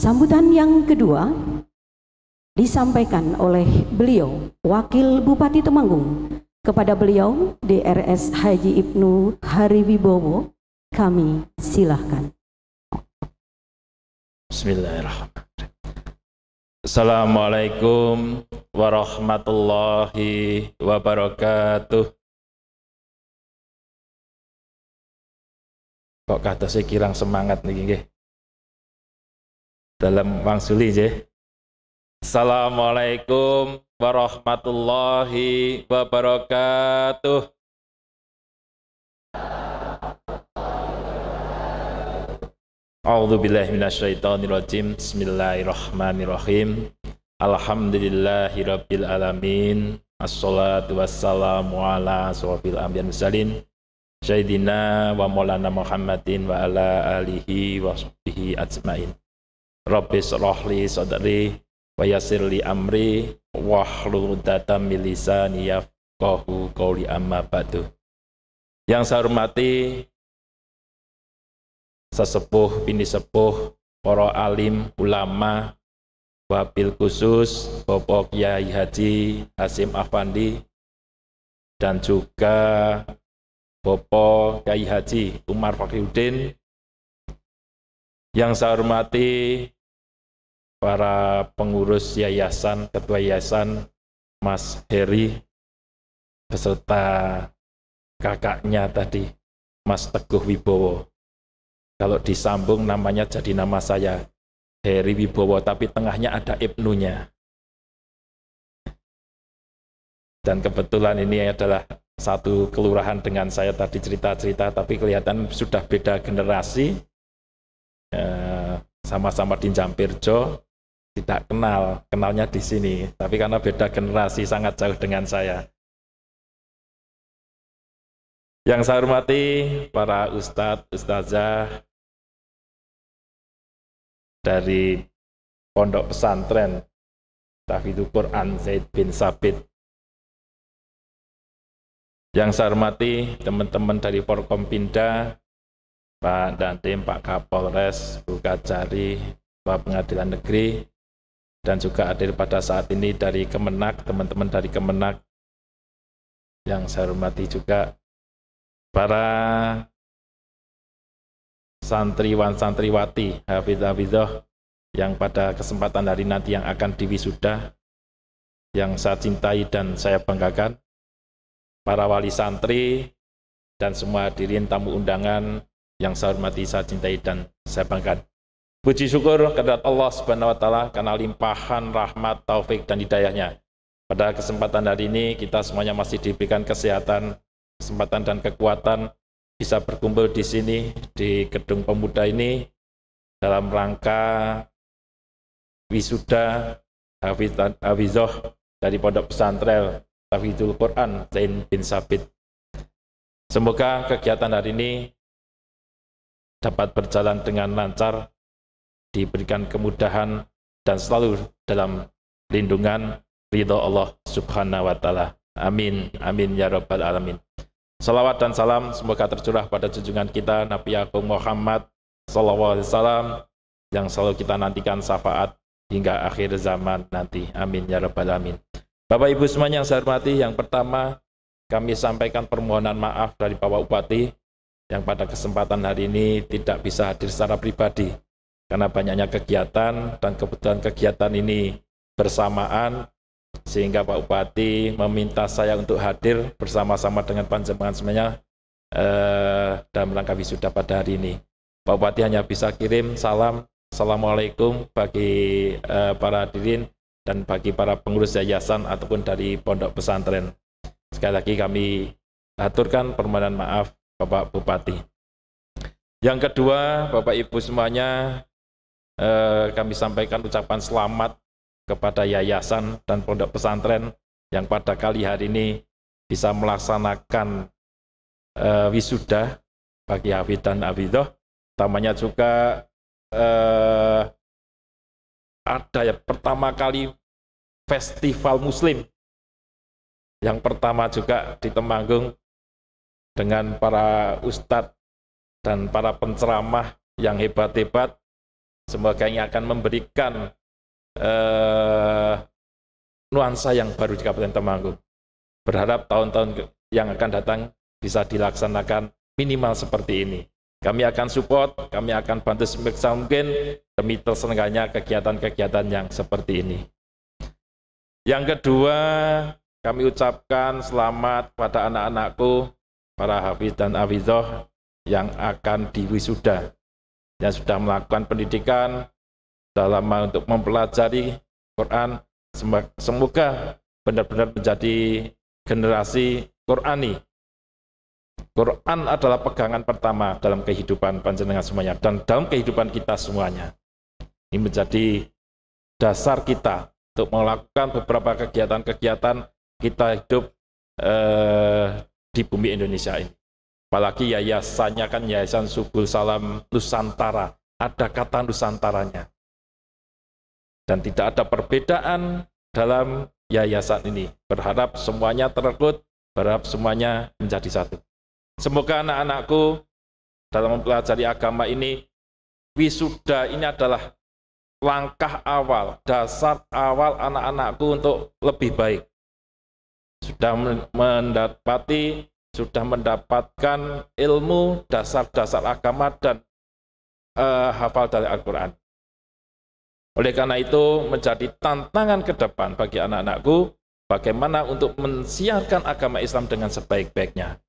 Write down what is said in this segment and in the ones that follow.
Sambutan yang kedua disampaikan oleh beliau, Wakil Bupati Temanggung, kepada beliau DRS Haji Ibnu Hariwibowo, kami silahkan. Bismillahirrahmanirrahim. Assalamualaikum warahmatullahi wabarakatuh. Kok kata saya kirang semangat nih, dalam Wang Suli je. Assalamualaikum warahmatullahi wabarakatuh. A'udzu billahi minasyaitonir rajim. Bismillahirrahmanirrahim. Alhamdulillahirabbil alamin. Assalatu wassalamu ala asyrofil anbiya'i mursalin. Sayyidina wa maulana Muhammadin wa ala alihi wa sahbihi ajmain. Rabbis rohli sodri wa yasirli amri Wahlu datam niyaf kohu Kauli amma Batu Yang saya hormati sesepuh, bini sepuh, para alim, ulama, wabil khusus Bapak Kiai Haji Hasim Afandi dan juga Bapak Kiai Haji Umar Fakriuddin yang saya hormati para pengurus yayasan, ketua yayasan, Mas Heri, beserta kakaknya tadi, Mas Teguh Wibowo. Kalau disambung namanya jadi nama saya, Heri Wibowo, tapi tengahnya ada Ibnunya. Dan kebetulan ini adalah satu kelurahan dengan saya tadi cerita-cerita, tapi kelihatan sudah beda generasi, eh, sama-sama di Jampirjo, tidak kenal, kenalnya di sini. Tapi karena beda generasi sangat jauh dengan saya. Yang saya hormati para ustadz, ustazah dari Pondok Pesantren Tahfidzul Quran Zaid bin Sabit. Yang saya hormati teman-teman dari Forkompinda, Pak Dantim, Pak Kapolres, Bukacari Pak Pengadilan Negeri, dan juga hadir pada saat ini dari Kemenak, teman-teman dari Kemenak yang saya hormati juga para santriwan santriwati Hafidh Hafidhoh yang pada kesempatan hari nanti yang akan diwisuda yang saya cintai dan saya banggakan para wali santri dan semua hadirin tamu undangan yang saya hormati, saya cintai dan saya banggakan. Puji syukur kepada Allah Subhanahu wa taala karena limpahan rahmat, taufik dan hidayahnya. Pada kesempatan hari ini kita semuanya masih diberikan kesehatan, kesempatan dan kekuatan bisa berkumpul di sini di Gedung Pemuda ini dalam rangka wisuda Hafizah dari Pondok Pesantren Tafidul Quran Zain bin Sabit. Semoga kegiatan hari ini dapat berjalan dengan lancar diberikan kemudahan dan selalu dalam lindungan ridho Allah Subhanahu wa taala. Amin. Amin ya rabbal alamin. Salawat dan salam semoga tercurah pada junjungan kita Nabi Agung Muhammad sallallahu alaihi wasallam yang selalu kita nantikan syafaat hingga akhir zaman nanti. Amin ya rabbal alamin. Bapak Ibu semuanya yang saya hormati, yang pertama kami sampaikan permohonan maaf dari Bapak Bupati yang pada kesempatan hari ini tidak bisa hadir secara pribadi karena banyaknya kegiatan dan kebetulan kegiatan ini bersamaan sehingga Pak Bupati meminta saya untuk hadir bersama-sama dengan panjenengan semuanya eh, dalam rangka wisuda pada hari ini. Pak Bupati hanya bisa kirim salam assalamualaikum bagi eh, para hadirin dan bagi para pengurus yayasan ataupun dari pondok pesantren. Sekali lagi kami aturkan permohonan maaf Bapak Bupati. Yang kedua, Bapak Ibu semuanya, Eh, kami sampaikan ucapan selamat kepada yayasan dan pondok pesantren yang pada kali hari ini bisa melaksanakan eh, wisuda bagi Hafid dan Abidoh. Utamanya juga eh, ada ya pertama kali festival muslim yang pertama juga di Temanggung dengan para ustadz dan para penceramah yang hebat-hebat Semoga ini akan memberikan uh, nuansa yang baru di Kabupaten Temanggung. Berharap tahun-tahun yang akan datang bisa dilaksanakan minimal seperti ini. Kami akan support, kami akan bantu semaksa mungkin demi tersenggahnya kegiatan-kegiatan yang seperti ini. Yang kedua, kami ucapkan selamat pada anak-anakku, para hafiz dan Awidoh yang akan diwisuda yang sudah melakukan pendidikan, dalam untuk mempelajari Quran. Semoga benar-benar menjadi generasi Qurani. Quran adalah pegangan pertama dalam kehidupan panjenengan semuanya dan dalam kehidupan kita semuanya. Ini menjadi dasar kita untuk melakukan beberapa kegiatan-kegiatan kita hidup eh, di bumi Indonesia ini. Apalagi yayasannya kan Yayasan Subul Salam Nusantara. Ada kata Nusantaranya. Dan tidak ada perbedaan dalam yayasan ini. Berharap semuanya terekut, berharap semuanya menjadi satu. Semoga anak-anakku dalam mempelajari agama ini, wisuda ini adalah langkah awal, dasar awal anak-anakku untuk lebih baik. Sudah mendapati sudah mendapatkan ilmu dasar-dasar agama dan uh, hafal dari Al-Quran. Oleh karena itu menjadi tantangan ke depan bagi anak-anakku bagaimana untuk mensiarkan agama Islam dengan sebaik-baiknya.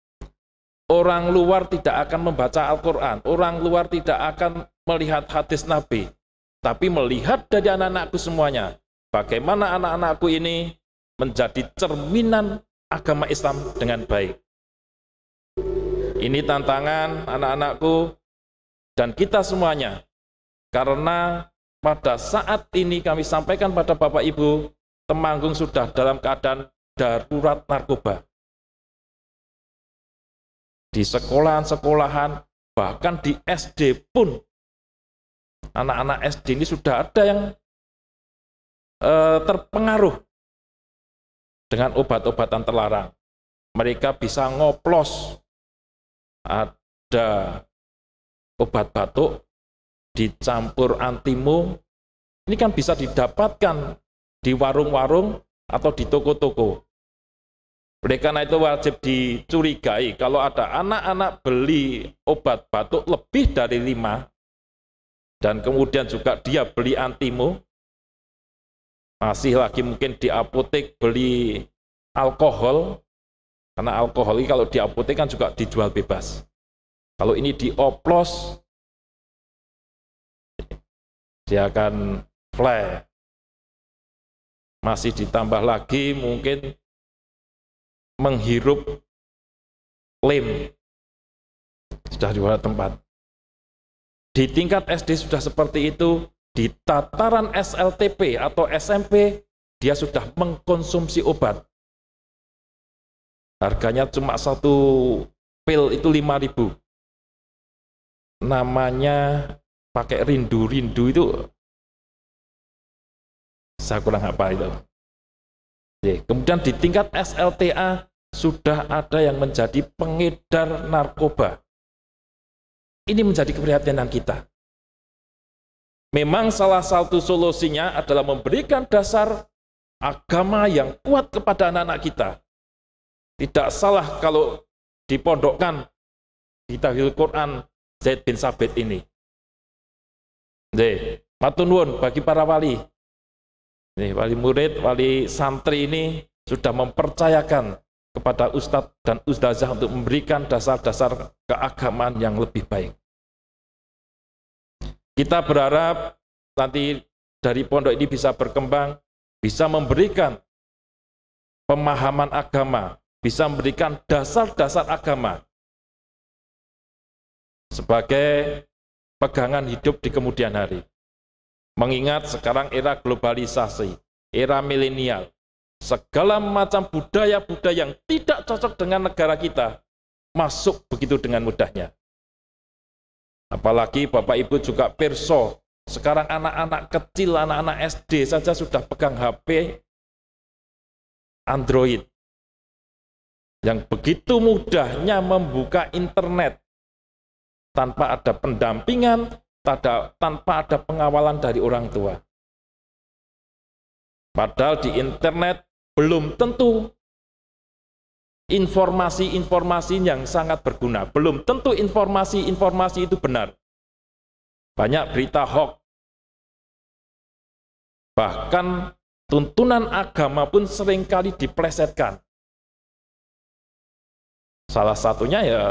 Orang luar tidak akan membaca Al-Quran, orang luar tidak akan melihat hadis Nabi, tapi melihat dari anak-anakku semuanya, bagaimana anak-anakku ini menjadi cerminan agama Islam dengan baik. Ini tantangan anak-anakku dan kita semuanya. Karena pada saat ini kami sampaikan pada Bapak Ibu, Temanggung sudah dalam keadaan darurat narkoba. Di sekolahan-sekolahan, bahkan di SD pun, anak-anak SD ini sudah ada yang e, terpengaruh dengan obat-obatan terlarang. Mereka bisa ngoplos ada obat batuk dicampur antimu, ini kan bisa didapatkan di warung-warung atau di toko-toko. Oleh karena itu wajib dicurigai kalau ada anak-anak beli obat batuk lebih dari lima, dan kemudian juga dia beli antimu, masih lagi mungkin di apotek beli alkohol, karena alkohol ini kalau di apotek kan juga dijual bebas. Kalau ini dioplos, dia akan flare. Masih ditambah lagi mungkin menghirup lem. Sudah di tempat. Di tingkat SD sudah seperti itu, di tataran SLTP atau SMP, dia sudah mengkonsumsi obat. Harganya cuma satu pil itu 5000 Namanya pakai rindu-rindu itu saya kurang apa itu. Oke, Kemudian di tingkat SLTA sudah ada yang menjadi pengedar narkoba. Ini menjadi keprihatinan kita. Memang salah satu solusinya adalah memberikan dasar agama yang kuat kepada anak-anak kita. Tidak salah kalau dipondokkan di tahlil Quran Zaid bin Sabit ini. Matunwun bagi para wali. Ini wali murid, wali santri ini sudah mempercayakan kepada ustadz dan ustazah untuk memberikan dasar-dasar keagamaan yang lebih baik. Kita berharap nanti dari pondok ini bisa berkembang, bisa memberikan pemahaman agama bisa memberikan dasar-dasar agama sebagai pegangan hidup di kemudian hari. Mengingat sekarang era globalisasi, era milenial, segala macam budaya-budaya yang tidak cocok dengan negara kita masuk begitu dengan mudahnya. Apalagi Bapak Ibu juga perso, sekarang anak-anak kecil, anak-anak SD saja sudah pegang HP Android yang begitu mudahnya membuka internet tanpa ada pendampingan, tanpa ada pengawalan dari orang tua. Padahal di internet belum tentu informasi-informasi yang sangat berguna, belum tentu informasi-informasi itu benar. Banyak berita hoax. Bahkan tuntunan agama pun seringkali diplesetkan Salah satunya ya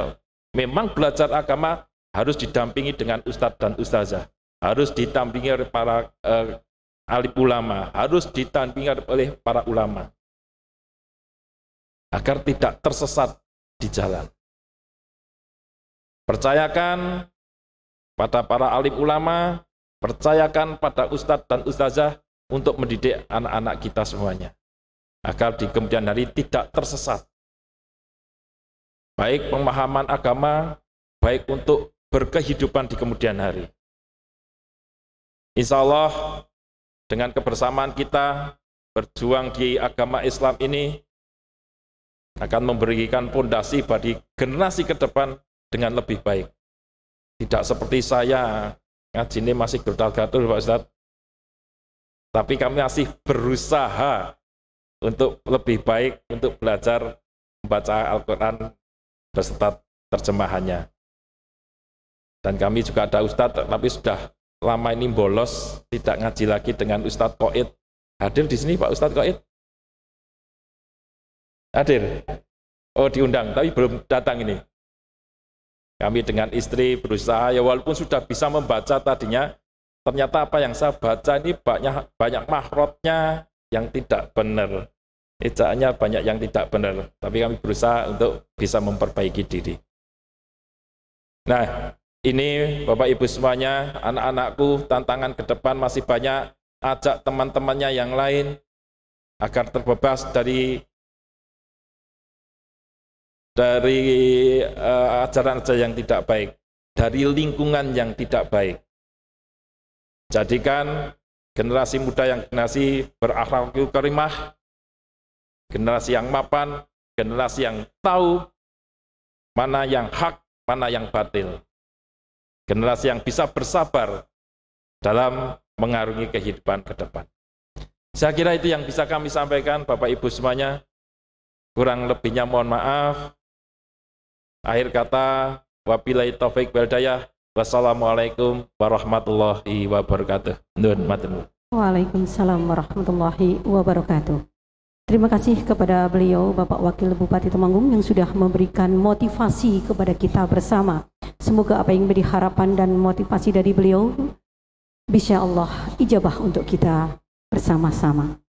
memang belajar agama harus didampingi dengan ustadz dan ustazah, harus didampingi oleh para uh, eh, alim ulama, harus didampingi oleh para ulama agar tidak tersesat di jalan. Percayakan pada para alim ulama, percayakan pada ustadz dan ustazah untuk mendidik anak-anak kita semuanya agar di kemudian hari tidak tersesat baik pemahaman agama, baik untuk berkehidupan di kemudian hari. Insya Allah, dengan kebersamaan kita berjuang di agama Islam ini akan memberikan pondasi bagi generasi ke depan dengan lebih baik. Tidak seperti saya, ngaji ini masih gertal-gertul Pak Ustadz. Tapi kami masih berusaha untuk lebih baik, untuk belajar membaca Al-Quran beserta terjemahannya. Dan kami juga ada Ustadz, tapi sudah lama ini bolos, tidak ngaji lagi dengan Ustadz Koit. Hadir di sini Pak Ustadz Koit? Hadir? Oh diundang, tapi belum datang ini. Kami dengan istri berusaha, ya walaupun sudah bisa membaca tadinya, ternyata apa yang saya baca ini banyak banyak mahrotnya yang tidak benar ejaannya banyak yang tidak benar, tapi kami berusaha untuk bisa memperbaiki diri. Nah, ini Bapak Ibu semuanya, anak-anakku, tantangan ke depan masih banyak, ajak teman-temannya yang lain agar terbebas dari dari uh, ajaran-ajaran yang tidak baik, dari lingkungan yang tidak baik. Jadikan generasi muda yang generasi berakhlakul karimah, generasi yang mapan, generasi yang tahu mana yang hak, mana yang batil. Generasi yang bisa bersabar dalam mengarungi kehidupan ke depan. Saya kira itu yang bisa kami sampaikan Bapak Ibu semuanya. Kurang lebihnya mohon maaf. Akhir kata, wabillahi taufik waldayah. Wassalamualaikum warahmatullahi wabarakatuh. Nun Waalaikumsalam warahmatullahi wabarakatuh. Terima kasih kepada beliau Bapak Wakil Bupati Temanggung yang sudah memberikan motivasi kepada kita bersama. Semoga apa yang menjadi harapan dan motivasi dari beliau bisa Allah ijabah untuk kita bersama-sama.